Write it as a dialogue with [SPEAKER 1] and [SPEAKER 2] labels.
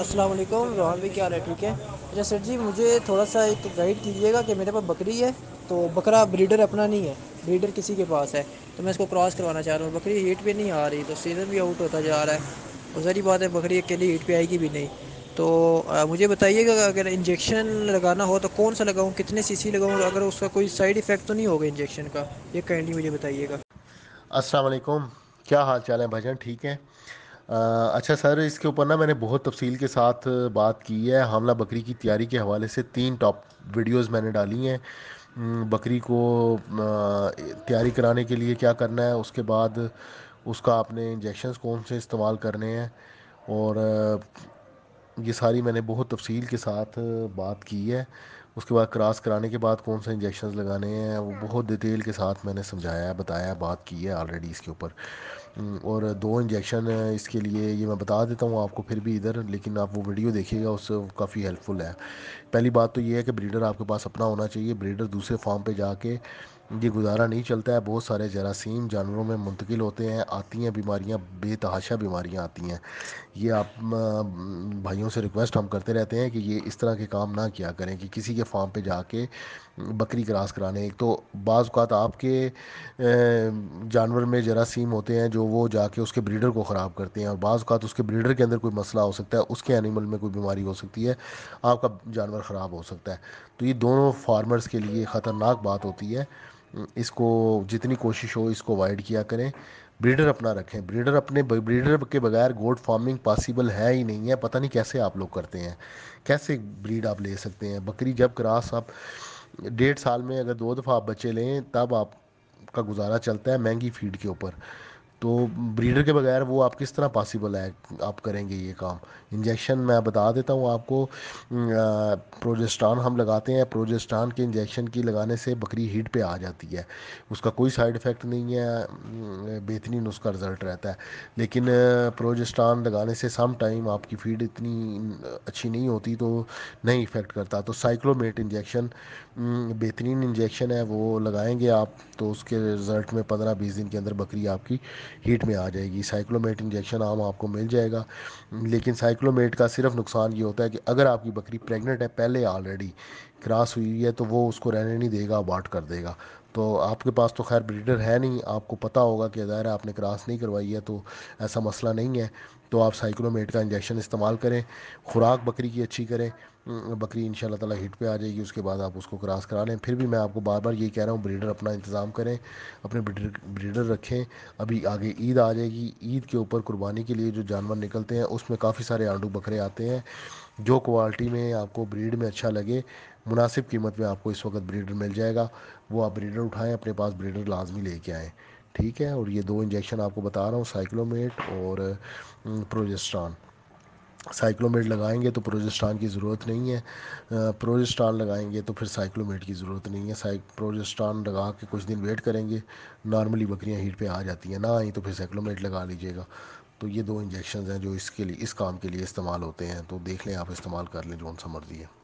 [SPEAKER 1] अस्सलाम वालेकुम रोहन भी क्या है ठीक है अच्छा सर जी मुझे थोड़ा सा एक गाइड कीजिएगा कि मेरे पास बकरी है तो बकरा ब्रीडर अपना नहीं है ब्रीडर किसी के पास है तो मैं इसको क्रॉस करवाना चाह रहा हूँ बकरी हीट पे नहीं आ रही तो सीज़न भी आउट होता जा रहा है और सारी बात है बकरी अकेली हीट पे आएगी भी नहीं तो आ, मुझे बताइएगा अगर इंजेक्शन लगाना हो तो कौन सा लगाऊँ कितने सी लगाऊँ अगर उसका कोई साइड इफ़ेक्ट तो नहीं होगा इंजेक्शन का ये काइंडली मुझे बताइएगा असलकुम क्या हाल चाल है भजन ठीक है अच्छा सर इसके ऊपर ना मैंने बहुत तफसील के साथ बात की है हमला बकरी की तैयारी के हवाले से तीन टॉप वीडियोस मैंने डाली हैं बकरी को तैयारी कराने के लिए क्या करना है उसके बाद उसका आपने इंजेक्शन कौन से इस्तेमाल करने हैं और ये सारी मैंने बहुत तफसील के साथ बात की है उसके बाद क्रॉस कराने के बाद कौन से इंजेक्शन लगाने हैं वो बहुत डिटेल के साथ मैंने समझाया है बताया बात की है ऑलरेडी इसके ऊपर हम्म, और दो इंजेक्शन इसके लिए ये मैं बता देता हूँ आपको फिर भी इधर लेकिन आप वो वीडियो देखिएगा उससे काफ़ी हेल्पफुल है पहली बात तो ये है कि ब्रीडर आपके पास अपना होना चाहिए ब्रीडर दूसरे फार्म पर जाके ये गुजारा नहीं चलता है बहुत सारे जरासीम जानवरों में मुंतकिल होते हैं आती हैं बीमारियां बेतहाशा बीमारियां आती हैं ये आप भाइयों से रिक्वेस्ट हम करते रहते हैं कि ये इस तरह के काम ना किया करें कि किसी के या फार्म पे जाके बकरी क्रास कराने एक तो बाज़ात आपके जानवर में जरासीम होते हैं जो वो जाके उसके ब्रीडर को ख़राब करते हैं और बाज़ात उसके ब्रीडर के अंदर कोई मसला हो सकता है उसके एनिमल में कोई बीमारी हो सकती है आपका जानवर ख़राब हो सकता है तो ये दोनों फार्मर्स के लिए ख़तरनाक बात होती है इसको जितनी कोशिश हो इसको अवॉइड किया करें ब्रीडर अपना रखें ब्रीडर अपने ब्रीडर के बगैर गोट फार्मिंग पॉसिबल है ही नहीं है पता नहीं कैसे आप लोग करते हैं कैसे ब्रीड आप ले सकते हैं बकरी जब क्रास आप डेढ़ साल में अगर दो दफ़ा आप बच्चे लें तब आपका गुजारा चलता है महंगी फीड के ऊपर तो ब्रीडर के बगैर वो आप किस तरह पॉसिबल है आप करेंगे ये काम इंजेक्शन मैं बता देता हूँ आपको प्रोजेस्टान हम लगाते हैं प्रोजेस्टान के इंजेक्शन की लगाने से बकरी हीट पे आ जाती है उसका कोई साइड इफ़ेक्ट नहीं है बेहतरीन उसका रिज़ल्ट रहता है लेकिन प्रोजेस्टान लगाने से सम टाइम आपकी फीड इतनी अच्छी नहीं होती तो नहीं इफ़ेक्ट करता तो साइक्लोमेट इंजेक्शन बेहतरीन इंजेक्शन है वो लगाएंगे आप तो उसके रिज़ल्ट में पंद्रह बीस दिन के अंदर बकरी आपकी हीट में आ जाएगी साइक्लोमेट इंजेक्शन आम आपको मिल जाएगा लेकिन साइक्लोमेट का सिर्फ नुकसान ये होता है कि अगर आपकी बकरी प्रेगनेंट है पहले ऑलरेडी क्रॉस हुई है तो वो उसको रहने नहीं देगा अबार्ट कर देगा तो आपके पास तो खैर ब्रीडर है नहीं आपको पता होगा कि ज़ाहिर आपने क्रॉस नहीं करवाई है तो ऐसा मसला नहीं है तो आप साइक्लोमेट का इंजेक्शन इस्तेमाल करें खुराक बकरी की अच्छी करें बकरी इन ताला हिट पे आ जाएगी उसके बाद आप उसको क्रॉस करा लें फिर भी मैं आपको बार बार ये कह रहा हूँ ब्रीडर अपना इंतज़ाम करें अपने ब्रीडर ब्रीडर रखें अभी आगे ईद आ जाएगी ईद के ऊपर कुर्बानी के लिए जो जानवर निकलते हैं उसमें काफ़ी सारे आंडू बकरे आते हैं जो क्वालिटी में आपको ब्रीड में अच्छा लगे मुनासिब कीमत में आपको इस वक्त ब्रीडर मिल जाएगा वो आप ब्रीडर उठाएं अपने पास ब्रीडर लाजमी लेके आएँ ठीक है और ये दो इंजेक्शन आपको बता रहा हूँ साइक्लोमेट और प्रोजेस्ट्रॉन साइक्लोमेट लगाएंगे तो प्रोजेस्ट्रॉन की ज़रूरत नहीं है प्रोजेस्ट्रॉन लगाएंगे तो फिर साइक्लोमेट की ज़रूरत नहीं है साइक प्रोजेस्ट्रॉन लगा के कुछ दिन वेट करेंगे नॉर्मली बकरियां हीट पे आ जाती हैं ना आई तो फिर साइक्लोमेट लगा लीजिएगा तो ये दो इंजेक्शन हैं जो इसके लिए इस काम के लिए इस्तेमाल होते हैं तो देख लें आप इस्तेमाल कर लें जो उन मर्ज़ी है